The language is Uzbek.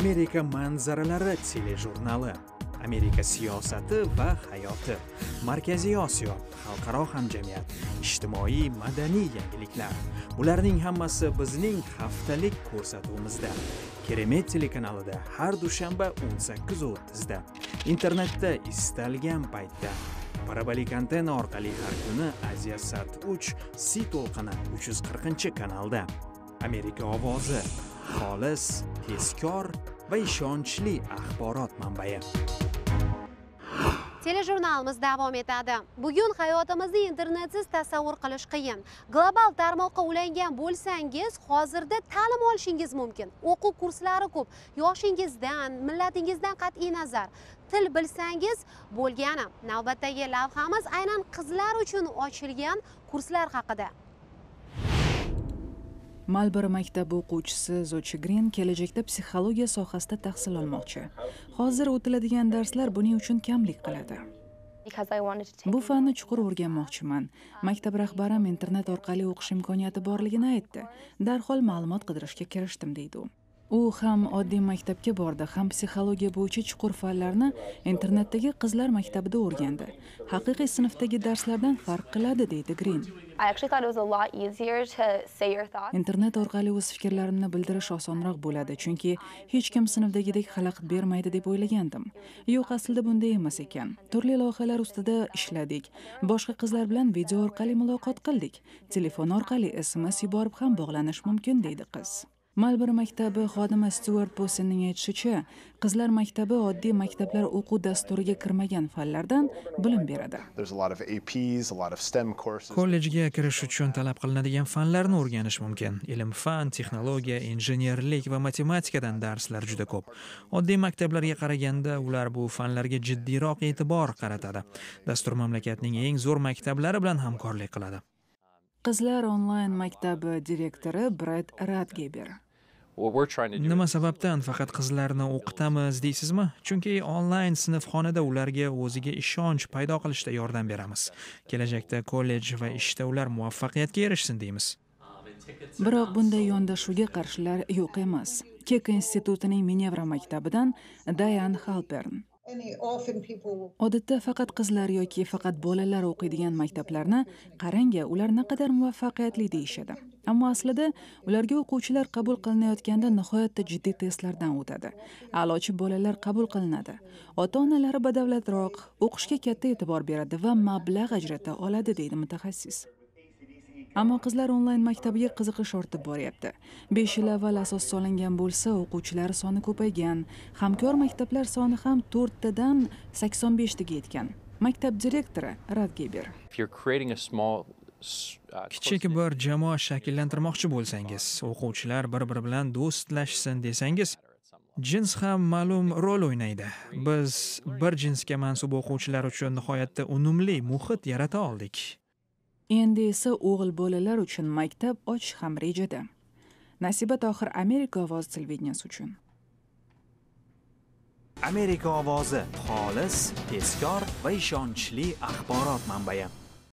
amerika manzaralari telejurnali amerika siyosati va hayoti markaziy osiyo xalqaro hamjamiyat ijtimoiy madaniy yangiliklar bularning hammasi bizning haftalik ko'rsatuvimizda keremet telekanalida har dushanba 18:30da internetda istalgan paytda parabolik antenna orqali har kuni aziya sat 3 si to'lqini 340 kanalda amerika ovozi xolis tezkor va ishonchli axborot manbai telejurnalimiz davom etadi bugun hayotimizni internetsiz tasavvur qilish qiyin global tarmoqqa ulangan bo'lsangiz hozirda ta'lim olishingiz mumkin o'quv kurslari ko'p yoshingizdan millatingizdan qat'iy nazar til bilsangiz bo'lgani navbatdagi lavhamiz aynan qizlar uchun ochilgan kurslar haqida malbor maktabi o'quvchisi zochi grin kelajakda psixologiya sohasida tahsil olmoqchi hozir o'tiladigan darslar buning uchun kamlik qiladi bu fanni chuqur o'rganmoqchiman maktab rahbarim internet orqali o'qish imkoniyati borligini aytdi darhol ma'lumot qidirishga kirishdim deydi u u ham oddiy maktabga bordi ham psixologiya bo'yicha chuqur fanlarni internetdagi qizlar maktabida o'rgandi haqiqiy sinfdagi darslardan farq qiladi deydi grin internet orqali o'z fikrlarimni bildirish osonroq bo'ladi chunki hech kim sinfdagidek xalaqit bermaydi deb o'ylagandim yo'q aslida bunday emas ekan turli loyihalar ustida ishladik boshqa qizlar bilan video orqali muloqot qildik telefon orqali sms yuborib ham bog'lanish mumkin deydi qiz malbir maktabi xodimi stuart possenning aytishicha qizlar maktabi oddiy maktablar o'quv dasturiga kirmagan fanlardan bilim beradi kollejga kirish uchun talab qilinadigan fanlarni o'rganish mumkin ilm fan texnologiya injenerlik va matematikadan darslar juda ko'p oddiy maktablarga qaraganda ular bu fanlarga jiddiyroq e'tibor qaratadi dastur mamlakatning eng zo'r maktablari bilan hamkorlik qiladi qizlar onlayn maktabi direktori bred radgeber nima sababdan faqat qizlarni o'qitamiz deysizmi chunki onlayn sinfxonada ularga o'ziga ishonch paydo qilishda yordam beramiz kelajakda kollej va ishda ular muvaffaqiyatga erishsin deymiz biroq bunday yondashuvga qarshilar yo'q emas kek institutining minevra maktabidan dayan halpern odatda faqat qizlar yoki faqat bolalar o'qiydigan maktablarni qaranga ular naqadar muvaffaqiyatli deyishadi ammo aslida ularga o'quvchilar qabul qilinayotganda nihoyatda jiddiy testlardan o'tadi a'lochi bolalar qabul qilinadi ota onalari badavlatroq o'qishga katta e'tibor beradi va mablag' ajrata oladi deydi mutaxassis ammo qizlar onlayn maktabiga qiziqish ortib boryapti besh yil avval asos solingan bo'lsa o'quvchilar soni ko'paygan hamkor maktablar soni ham to'rttadan sakson beshtaga yetgan maktab direktori radgeber uh, kichik bir jamoa shakllantirmoqchi bo'lsangiz o'quvchilar bir biri bilan do'stlashsin desangiz jins ham ma'lum rol o'ynaydi biz bir jinsga mansub o'quvchilar uchun nihoyatda unumli muhit yarata oldik endi esa o'g'il bolalar uchun maktab ochish ham rejada nasiba tohir amerika ovozi televideniyasi uchun amerika ovozi xolis tezkor va ishonchli axborot manbai